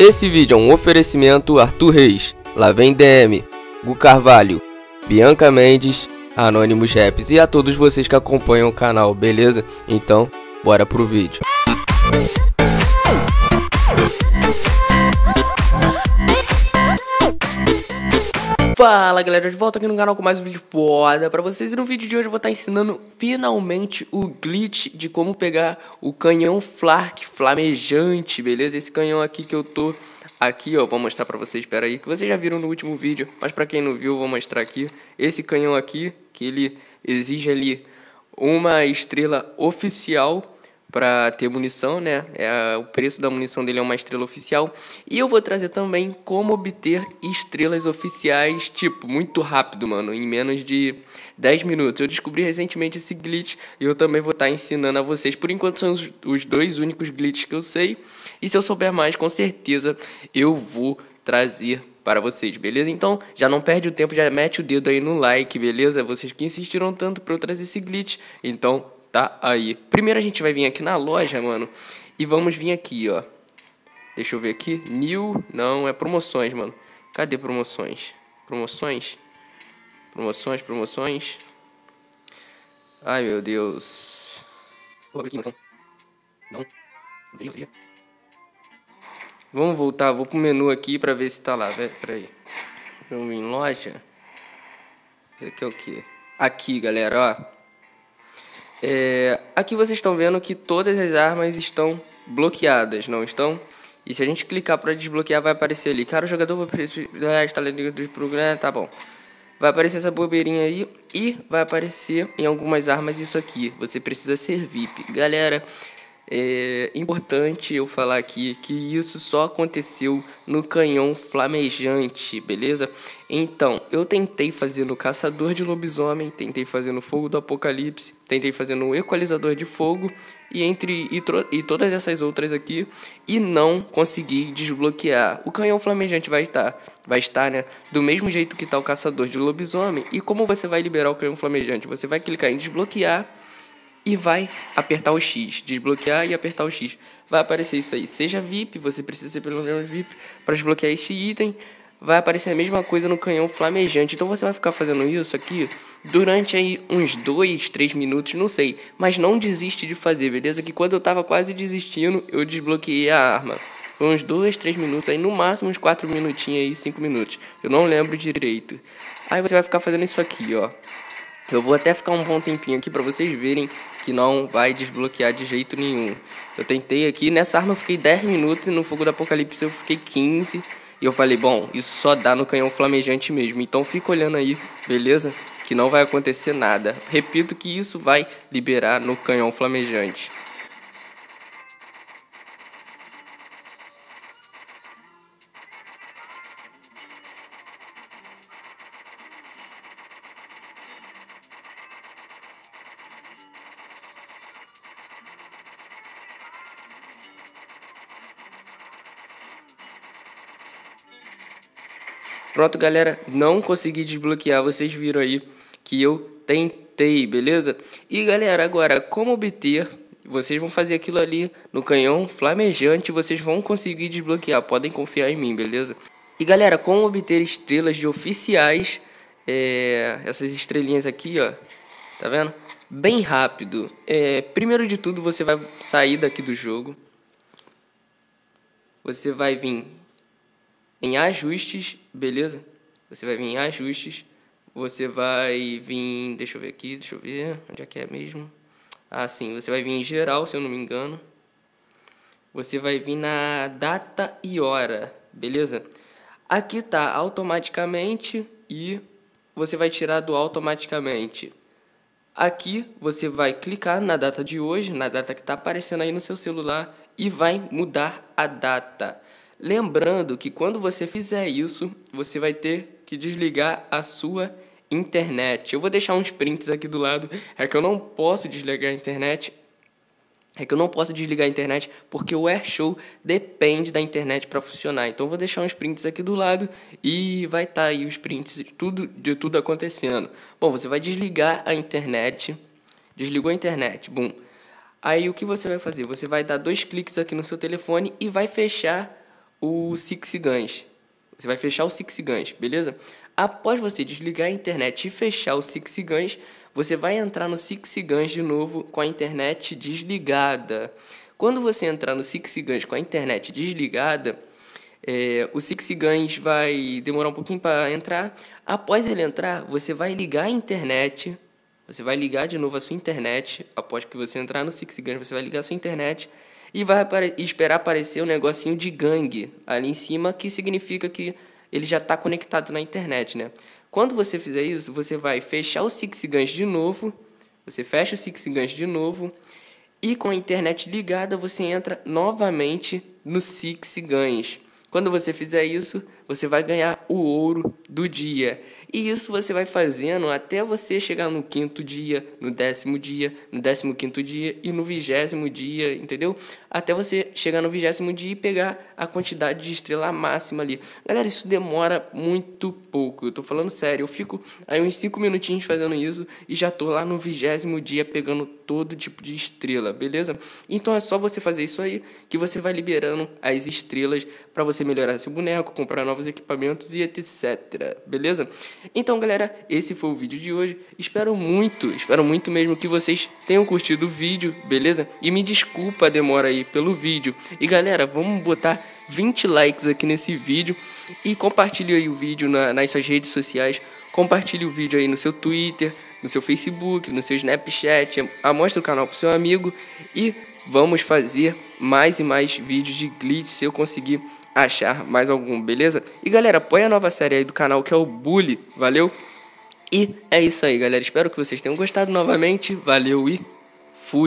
Esse vídeo é um oferecimento Arthur Reis, Lá vem DM, Gu Carvalho, Bianca Mendes, Anônimos Raps e a todos vocês que acompanham o canal, beleza? Então, bora pro vídeo. Fala galera, de volta aqui no canal com mais um vídeo foda pra vocês E no vídeo de hoje eu vou estar tá ensinando finalmente o glitch de como pegar o canhão Flark flamejante, beleza? Esse canhão aqui que eu tô aqui, ó, vou mostrar pra vocês, pera aí Que vocês já viram no último vídeo, mas pra quem não viu eu vou mostrar aqui Esse canhão aqui, que ele exige ali uma estrela oficial para ter munição, né? É, o preço da munição dele é uma estrela oficial. E eu vou trazer também como obter estrelas oficiais, tipo, muito rápido, mano, em menos de 10 minutos. Eu descobri recentemente esse glitch e eu também vou estar tá ensinando a vocês. Por enquanto são os, os dois únicos glitches que eu sei. E se eu souber mais, com certeza eu vou trazer para vocês, beleza? Então, já não perde o tempo, já mete o dedo aí no like, beleza? Vocês que insistiram tanto para eu trazer esse glitch, então tá aí. Primeiro a gente vai vir aqui na loja, mano, e vamos vir aqui, ó. Deixa eu ver aqui. New, não, é promoções, mano. Cadê promoções? Promoções? Promoções, promoções. Ai, meu Deus. Não. Vamos voltar, vou pro menu aqui pra ver se tá lá. Peraí. Vamos em loja. Isso aqui é o que? Aqui, galera, ó. É, aqui vocês estão vendo que todas as armas estão bloqueadas, não estão? E se a gente clicar para desbloquear, vai aparecer ali. Cara, o jogador vai estar ligado dos Tá bom. Vai aparecer essa bobeirinha aí. E vai aparecer em algumas armas isso aqui. Você precisa ser VIP. Galera, é importante eu falar aqui que isso só aconteceu no canhão flamejante, beleza? Então, eu tentei fazer no Caçador de Lobisomem, tentei fazer no Fogo do Apocalipse, tentei fazer no Equalizador de Fogo e entre e, e todas essas outras aqui e não consegui desbloquear. O canhão flamejante vai estar, tá, vai estar, né, do mesmo jeito que está o Caçador de Lobisomem. E como você vai liberar o canhão flamejante? Você vai clicar em desbloquear e vai apertar o X, desbloquear e apertar o X. Vai aparecer isso aí. Seja VIP, você precisa ser pelo menos VIP para desbloquear este item. Vai aparecer a mesma coisa no canhão flamejante. Então você vai ficar fazendo isso aqui durante aí uns 2, 3 minutos, não sei. Mas não desiste de fazer, beleza? Que quando eu tava quase desistindo, eu desbloqueei a arma. Foi uns 2, 3 minutos aí, no máximo uns 4 minutinhos aí, 5 minutos. Eu não lembro direito. Aí você vai ficar fazendo isso aqui, ó. Eu vou até ficar um bom tempinho aqui para vocês verem que não vai desbloquear de jeito nenhum. Eu tentei aqui, nessa arma eu fiquei 10 minutos e no fogo do apocalipse eu fiquei 15. E eu falei, bom, isso só dá no canhão flamejante mesmo. Então fica olhando aí, beleza? Que não vai acontecer nada. Repito que isso vai liberar no canhão flamejante. Pronto, galera, não consegui desbloquear, vocês viram aí que eu tentei, beleza? E galera, agora como obter vocês vão fazer aquilo ali no canhão flamejante, vocês vão conseguir desbloquear, podem confiar em mim, beleza? E galera, como obter estrelas de oficiais, é, essas estrelinhas aqui, ó, tá vendo? Bem rápido. É, primeiro de tudo, você vai sair daqui do jogo. Você vai vir em ajustes, beleza? Você vai vir em ajustes, você vai vir, deixa eu ver aqui, deixa eu ver, onde é que é mesmo? Ah, sim, você vai vir em geral, se eu não me engano. Você vai vir na data e hora, beleza? Aqui tá automaticamente e você vai tirar do automaticamente. Aqui você vai clicar na data de hoje, na data que está aparecendo aí no seu celular e vai mudar a data. Lembrando que quando você fizer isso, você vai ter que desligar a sua internet. Eu vou deixar uns prints aqui do lado. É que eu não posso desligar a internet. É que eu não posso desligar a internet porque o Airshow depende da internet para funcionar. Então eu vou deixar uns prints aqui do lado e vai estar tá aí os prints de tudo, de tudo acontecendo. Bom, você vai desligar a internet. Desligou a internet. Bom. Aí o que você vai fazer? Você vai dar dois cliques aqui no seu telefone e vai fechar o Six Guns. Você vai fechar o Six Guns, beleza? Após você desligar a internet e fechar o Six Guns, você vai entrar no Six Guns de novo com a internet desligada. Quando você entrar no Six Guns com a internet desligada, é, o Six Guns vai demorar um pouquinho para entrar. Após ele entrar, você vai ligar a internet. Você vai ligar de novo a sua internet. Após que você entrar no Six Guns, você vai ligar a sua internet e vai esperar aparecer um negocinho de gangue ali em cima, que significa que ele já está conectado na internet, né? Quando você fizer isso, você vai fechar o Six Guns de novo, você fecha o Six Guns de novo, e com a internet ligada, você entra novamente no Six Guns. Quando você fizer isso, você vai ganhar o ouro do dia. E isso você vai fazendo até você chegar no quinto dia, no décimo dia, no décimo quinto dia e no vigésimo dia, entendeu? Até você chegar no vigésimo dia e pegar a quantidade de estrela máxima ali. Galera, isso demora muito pouco. Eu tô falando sério, eu fico aí uns cinco minutinhos fazendo isso e já tô lá no vigésimo dia pegando todo tipo de estrela, beleza? Então é só você fazer isso aí que você vai liberando as estrelas para você melhorar seu boneco, comprar novas novos equipamentos e etc. Beleza? Então, galera, esse foi o vídeo de hoje. Espero muito, espero muito mesmo que vocês tenham curtido o vídeo, beleza? E me desculpa a demora aí pelo vídeo. E galera, vamos botar 20 likes aqui nesse vídeo e compartilhe aí o vídeo na, nas suas redes sociais. Compartilhe o vídeo aí no seu Twitter, no seu Facebook, no seu Snapchat. Amostra o canal pro seu amigo e vamos fazer mais e mais vídeos de glitch se eu conseguir achar mais algum, beleza? E galera, apoia a nova série aí do canal que é o Bully, valeu? E é isso aí, galera. Espero que vocês tenham gostado novamente. Valeu e